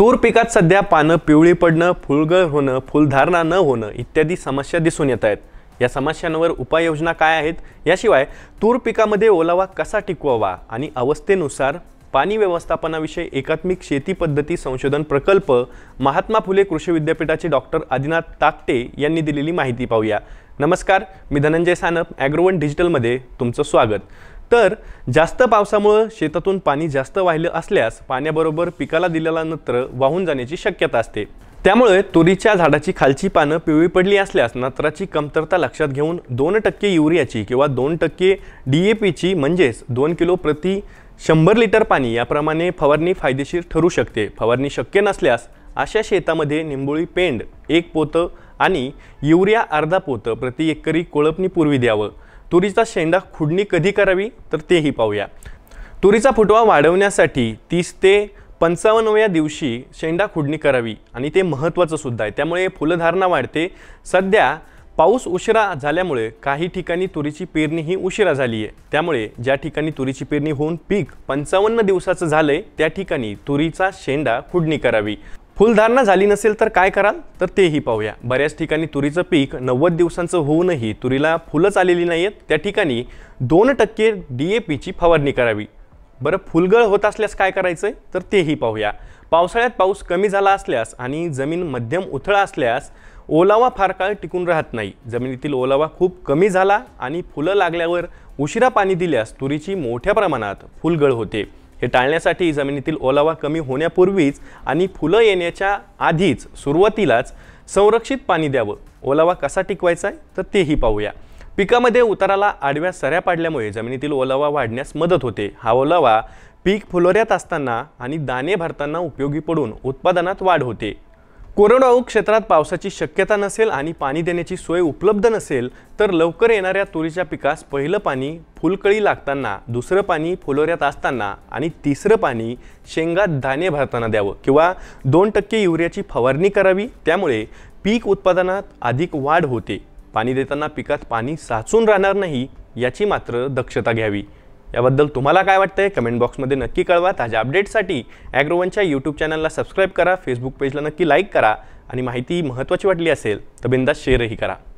तूर पिकात सध्या पानं पिवळी पडणं फुलगळ होणं फुलधारणा न होणं इत्यादी समस्या दिसून येत आहेत या समस्यांवर उपाययोजना काय आहेत याशिवाय तूर पिकामध्ये ओलावा कसा टिकवावा आणि अवस्थेनुसार पाणी व्यवस्थापनाविषयी एकात्मिक शेती पद्धती संशोधन प्रकल्प महात्मा फुले कृषी विद्यापीठाचे डॉक्टर आदिनाथ ताकटे यांनी दिलेली माहिती पाहूया नमस्कार मी धनंजय सानप ॲग्रोवन डिजिटलमध्ये तुमचं स्वागत तर जास्त पावसामुळं शेतातून पाणी जास्त वाहिलं असल्यास पाण्याबरोबर पिकाला दिलेला नत्र वाहून जाण्याची शक्यता असते त्यामुळे तुरीच्या झाडाची खालची पानं पिवळी पडली असल्यास नत्राची कमतरता लक्षात घेऊन दोन टक्के युरियाची किंवा दोन टक्के डी ए पीची म्हणजेच दोन किलो प्रति शंभर लिटर पाणी याप्रमाणे फवारणी फायदेशीर ठरू शकते फवारणी शक्य नसल्यास अशा शेतामध्ये निंबोळी पेंड एक पोतं आणि युरिया अर्धा पोतं प्रति एकरी कोळपणीपूर्वी द्यावं तुरीचा शेंडा खुडणी कधी करावी तर तेही पाहूया तुरीचा फुटवा वाढवण्यासाठी तीस ते पंचावन्नव्या दिवशी शेंडा खुडणी करावी आणि ते महत्त्वाचं सुद्धा आहे त्यामुळे फुलधारणा वाढते सध्या पाऊस उशिरा झाल्यामुळे काही ठिकाणी तुरीची पेरणी ही उशिरा झाली आहे त्यामुळे ज्या ठिकाणी तुरीची पेरणी होऊन पीक पंचावन्न दिवसाचं झालं आहे त्या ठिकाणी तुरीचा शेंडा खुडणी करावी फुलधारणा झाली नसेल तर काय कराल तर तेही पाहूया बऱ्याच ठिकाणी तुरीचं पीक नव्वद दिवसांचं होऊनही तुरीला फुलंच आलेली नाही आहेत त्या ठिकाणी दोन टक्के डी ए पीची फवारणी करावी बरं फुलगळ होत असल्यास काय करायचं आहे तर तेही पाहूया पावसाळ्यात पाऊस कमी झाला असल्यास आणि जमीन मध्यम उथळ असल्यास ओलावा फार काळ टिकून राहत नाही जमिनीतील ओलावा खूप कमी झाला आणि फुलं लागल्यावर उशिरा पाणी दिल्यास तुरीची मोठ्या प्रमाणात फुलगळ होते हे टाळण्यासाठी जमिनीतील ओलावा कमी होण्यापूर्वीच आणि फुलं येण्याच्या आधीच सुरुवातीलाच संरक्षित पाणी द्यावं ओलावा कसा टिकवायचा आहे तर तेही पाहूया पिकामध्ये उताराला आडव्या सऱ्या पाडल्यामुळे जमिनीतील ओलावा वाढण्यास मदत होते हा ओलावा पीक फुलोऱ्यात असताना आणि दाणे भरताना उपयोगी पडून उत्पादनात वाढ होते कोरोनाऊ क्षेत्रात पावसाची शक्यता नसेल आणि पाणी देण्याची सोय उपलब्ध नसेल तर लवकर येणाऱ्या तुरीच्या पिकास पहिलं पाणी फुलकळी लागताना दुसरं पाणी फुलोऱ्यात असताना आणि तिसरं पाणी शेंगात धान्य भरताना द्यावं किंवा दोन टक्के युरियाची फवारणी करावी त्यामुळे पीक उत्पादनात अधिक वाढ होते पाणी देताना पिकात पाणी साचून राहणार नाही याची मात्र दक्षता घ्यावी याबद्दल तुम्हाला काय वाटतंय कमेंट बॉक्समध्ये नक्की कळवा ताज्या अपडेट्ससाठी ॲग्रोवनच्या यूट्यूब चॅनलला सबस्क्राईब करा फेसबुक पेजला नक्की लाईक करा आणि माहिती महत्त्वाची वाटली असेल तर बिंदास शेअरही करा